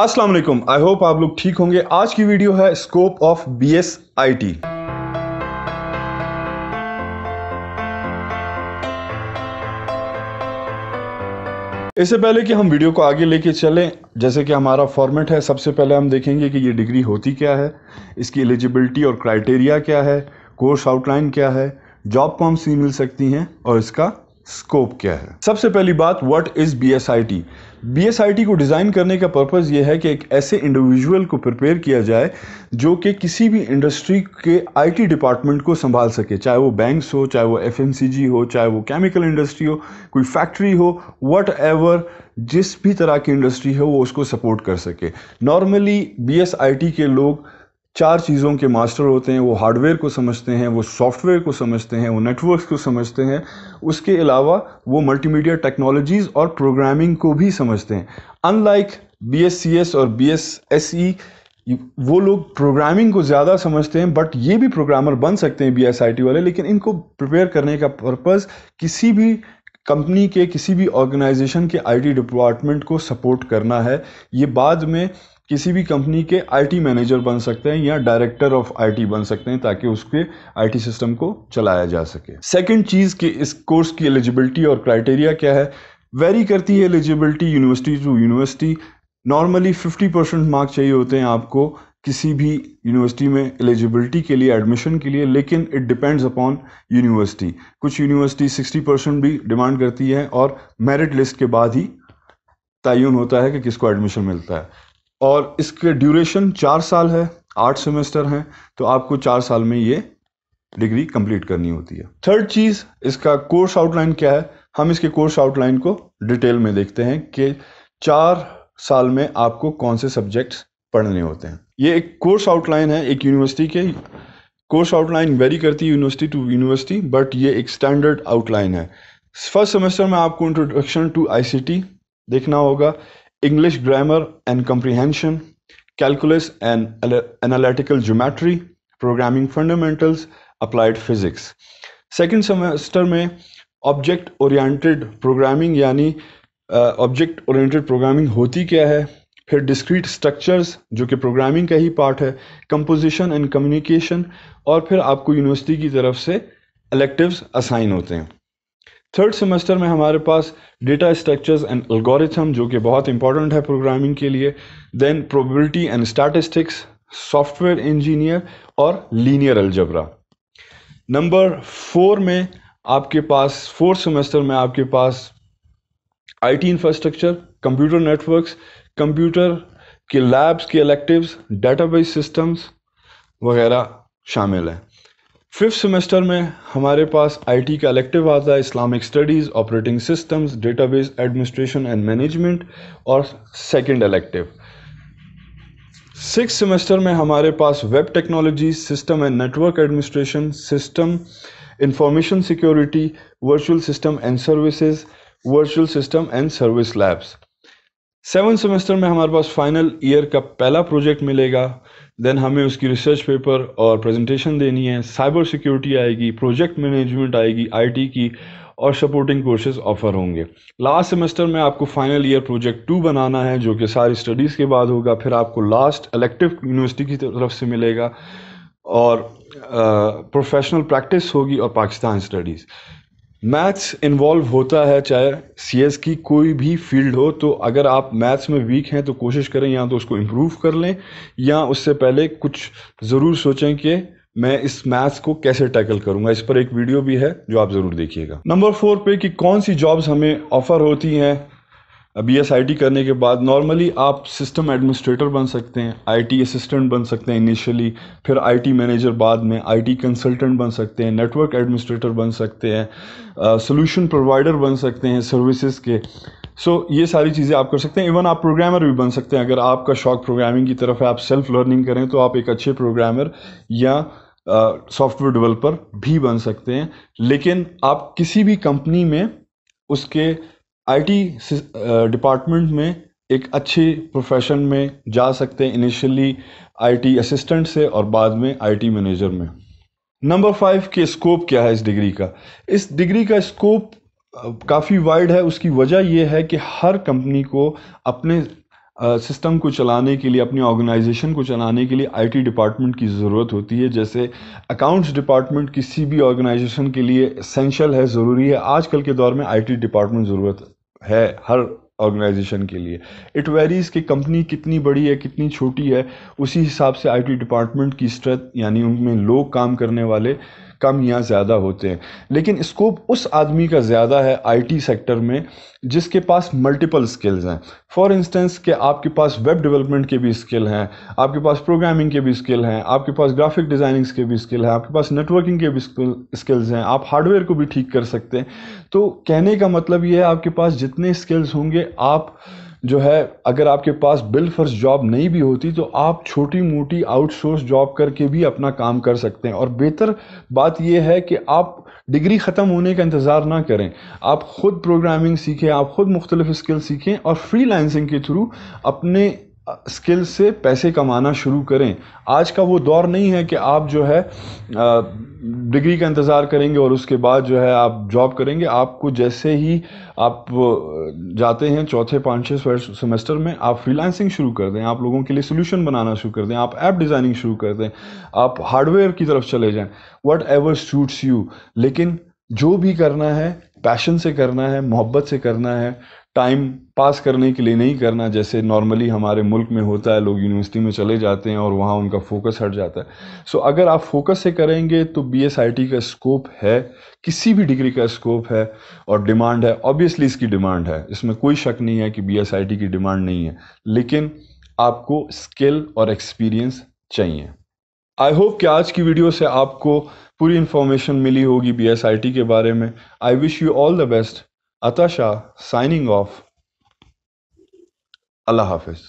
अस्सलाम वालेकुम I hope आप लोग ठीक होंगे आज की वीडियो है scope of B S I T इससे पहले कि हम वीडियो को आगे लेके चलें जैसे कि हमारा फॉर्मेट है सबसे पहले हम देखेंगे कि ये डिग्री होती क्या है इसकी एलिजिबिलिटी और क्राइटेरिया क्या है कोर्स आउटलाइन क्या है जॉब फॉर्म्स सी मिल सकती हैं और इसका स्कोप क्या है सबसे पहली बात what is B S I T B S I T को डिज़ाइन करने का पर्पज़ यह है कि एक ऐसे इंडिविजुअल को प्रिपेयर किया जाए जो कि किसी भी इंडस्ट्री के आई टी डिपार्टमेंट को संभाल सके चाहे वो बैंक्स हो चाहे वो एफ एम सी जी हो चाहे वो केमिकल इंडस्ट्री हो कोई फैक्ट्री हो वट एवर जिस भी तरह की इंडस्ट्री हो वो उसको सपोर्ट कर सके normally B S I T के लोग चार चीज़ों के मास्टर होते हैं वो हार्डवेयर को समझते हैं वो सॉफ्टवेयर को समझते हैं वो नेटवर्क्स को समझते हैं उसके अलावा वो मल्टीमीडिया टेक्नोलॉजीज़ और प्रोग्रामिंग को भी समझते हैं अनलाइक बी और बी e, वो लोग प्रोग्रामिंग को ज़्यादा समझते हैं बट ये भी प्रोग्रामर बन सकते हैं बी वाले लेकिन इनको प्रिपेयर करने का पर्पज़ किसी भी कंपनी के किसी भी ऑर्गेनाइजेशन के आईटी डिपार्टमेंट को सपोर्ट करना है ये बाद में किसी भी कंपनी के आईटी मैनेजर बन सकते हैं या डायरेक्टर ऑफ आईटी बन सकते हैं ताकि उसके आईटी सिस्टम को चलाया जा सके सेकंड चीज़ कि इस कोर्स की एलिजिबिलिटी और क्राइटेरिया क्या है वेरी करती है eligibility university to university normally 50 percent mark चाहिए होते हैं आपको किसी भी यूनिवर्सिटी में एलिजिबिलिटी के लिए एडमिशन के लिए लेकिन इट डिपेंड्स अपॉन यूनिवर्सिटी कुछ यूनिवर्सिटी 60 परसेंट भी डिमांड करती है और मेरिट लिस्ट के बाद ही तयन होता है कि किसको एडमिशन मिलता है और इसके ड्यूरेशन चार साल है आठ सेमेस्टर हैं तो आपको चार साल में ये डिग्री कंप्लीट करनी होती है थर्ड चीज़ इसका कोर्स आउटलाइन क्या है हम इसके कोर्स आउटलाइन को डिटेल में देखते हैं कि चार साल में आपको कौन से सब्जेक्ट्स पढ़ने होते हैं ये एक कोर्स आउटलाइन है एक यूनिवर्सिटी के कोर्स आउटलाइन वेरी करती है यूनिवर्सिटी टू यूनिवर्सिटी बट ये एक स्टैंडर्ड आउटलाइन है फर्स्ट सेमेस्टर में आपको इंट्रोडक्शन टू आई देखना होगा English grammar and comprehension, calculus and analytical geometry, programming fundamentals, applied physics. Second semester में ऑब्जेक्ट ओरिएंटेड प्रोग्रामिंग यानी ऑब्जेक्ट ओरिएंटेड प्रोग्रामिंग होती क्या है फिर डिस्क्रीट स्ट्रक्चर्स जो कि प्रोग्रामिंग का ही पार्ट है कंपोजिशन एंड कम्युनिकेशन और फिर आपको यूनिवर्सिटी की तरफ से इलेक्टिव्स असाइन होते हैं थर्ड सेमेस्टर में हमारे पास डेटा स्ट्रक्चर्स एंड एल्गोरिथम जो कि बहुत इंपॉर्टेंट है प्रोग्रामिंग के लिए then probability and statistics software engineer और लीनियर अलजबरा नंबर फोर में आपके पास फोर्थ सेमेस्टर में आपके पास IT infrastructure computer networks computer के लैब्स के इलेक्टिव्स डेटाबेस सिस्टम्स वगैरह शामिल हैं फिफ्थ सेमेस्टर में हमारे पास आईटी का इलेक्टिव आता है Islamic studies operating systems database administration and management और सेकंड इलेक्टिव सिक्स सेमेस्टर में हमारे पास web technology system and network administration system information security virtual system and services virtual system and service labs seven semester में हमारे पास final year का पहला project मिलेगा then हमें उसकी रिसर्च पेपर और प्रेजेंटेशन देनी है साइबर सिक्योरिटी आएगी प्रोजेक्ट मैनेजमेंट आएगी आईटी की और सपोर्टिंग कोर्सेज ऑफर होंगे लास्ट सेमेस्टर में आपको फाइनल ईयर प्रोजेक्ट टू बनाना है जो कि सारी स्टडीज़ के बाद होगा फिर आपको लास्ट इलेक्टिव यूनिवर्सिटी की तरफ से मिलेगा और प्रोफेशनल प्रैक्टिस होगी और पाकिस्तान स्टडीज़ मैथ्स इन्वॉल्व होता है चाहे सी की कोई भी फील्ड हो तो अगर आप मैथ्स में वीक हैं तो कोशिश करें या तो उसको इम्प्रूव कर लें या उससे पहले कुछ ज़रूर सोचें कि मैं इस मैथ्स को कैसे टैकल करूंगा इस पर एक वीडियो भी है जो आप ज़रूर देखिएगा नंबर फोर पे कि कौन सी जॉब्स हमें ऑफ़र होती हैं बी एस आई टी करने के बाद नॉर्मली आप सिस्टम एडमिनिस्ट्रेटर बन सकते हैं आई टी असिस्टेंट बन सकते हैं इनिशियली फिर आई टी मैनेजर बाद में आई टी कंसल्टेंट बन सकते हैं नेटवर्क एडमिनिस्ट्रेटर बन सकते हैं सोल्यूशन प्रोवाइडर बन सकते हैं सर्विसेज के सो so, ये सारी चीज़ें आप कर सकते हैं इवन आप प्रोग्रामर भी बन सकते हैं अगर आपका शौक प्रोग्रामिंग की तरफ है आप सेल्फ लर्निंग करें तो आप एक अच्छे प्रोग्रामर या सॉफ्टवेयर डेवलपर भी बन सकते हैं लेकिन आप किसी भी कंपनी में उसके आईटी डिपार्टमेंट uh, में एक अच्छे प्रोफेशन में जा सकते हैं इनिशियली आईटी असिस्टेंट से और बाद में आईटी मैनेजर में नंबर फाइव के स्कोप क्या है इस डिग्री का इस डिग्री का स्कोप काफ़ी वाइड है उसकी वजह यह है कि हर कंपनी को अपने सिस्टम uh, को चलाने के लिए अपनी ऑर्गेनाइजेशन को चलाने के लिए आईटी डिपार्टमेंट की ज़रूरत होती है जैसे अकाउंट्स डिपार्टमेंट किसी भी ऑर्गेनाइजेशन के लिए एसेंशियल है ज़रूरी है आजकल के दौर में आईटी डिपार्टमेंट ज़रूरत है हर ऑर्गेनाइजेशन के लिए इट वेरीज़ कि कंपनी कितनी बड़ी है कितनी छोटी है उसी हिसाब से आईटी डिपार्टमेंट की स्ट्रेंथ यानी उनमें लोग काम करने वाले कम या ज़्यादा होते हैं लेकिन स्कोप उस आदमी का ज़्यादा है आईटी सेक्टर में जिसके पास मल्टीपल स्किल्स हैं फॉर इंस्टेंस के आपके पास वेब डेवलपमेंट के भी स्किल हैं आपके पास प्रोग्रामिंग के भी स्किल हैं आपके पास ग्राफिक डिज़ाइनिंग्स के भी स्किल हैं आपके पास नेटवर्किंग के भी स्किल्स हैं आप हार्डवेयर को भी ठीक कर सकते हैं तो कहने का मतलब ये है आपके पास जितने स्किल्स होंगे आप जो है अगर आपके पास बिल फर्स्ट जॉब नहीं भी होती तो आप छोटी मोटी आउटसोर्स जॉब करके भी अपना काम कर सकते हैं और बेहतर बात यह है कि आप डिग्री ख़त्म होने का इंतज़ार ना करें आप ख़ुद प्रोग्रामिंग सीखें आप ख़ुद मुख्तलिफ स्किल सीखें और फ्री के थ्रू अपने स्किल से पैसे कमाना शुरू करें आज का वो दौर नहीं है कि आप जो है डिग्री का इंतज़ार करेंगे और उसके बाद जो है आप जॉब करेंगे आपको जैसे ही आप जाते हैं चौथे पाँच छः सेमेस्टर में आप फ्रीलांसिंग शुरू कर दें आप लोगों के लिए सोल्यूशन बनाना शुरू कर दें आप ऐप डिज़ाइनिंग शुरू कर दें आप हार्डवेयर की तरफ चले जाएँ वट एवर सूट्स यू लेकिन जो भी करना है पैशन से करना है मोहब्बत से करना है टाइम पास करने के लिए नहीं करना जैसे नॉर्मली हमारे मुल्क में होता है लोग यूनिवर्सिटी में चले जाते हैं और वहाँ उनका फोकस हट जाता है सो so, अगर आप फोकस से करेंगे तो बी का स्कोप है किसी भी डिग्री का स्कोप है और डिमांड है ऑब्वियसली इसकी डिमांड है इसमें कोई शक नहीं है कि बी की डिमांड नहीं है लेकिन आपको स्किल और एक्सपीरियंस चाहिए आई होप कि आज की वीडियो से आपको पूरी इन्फॉर्मेशन मिली होगी बी के बारे में I wish you all the best Atasha signing off. Allah Hafiz.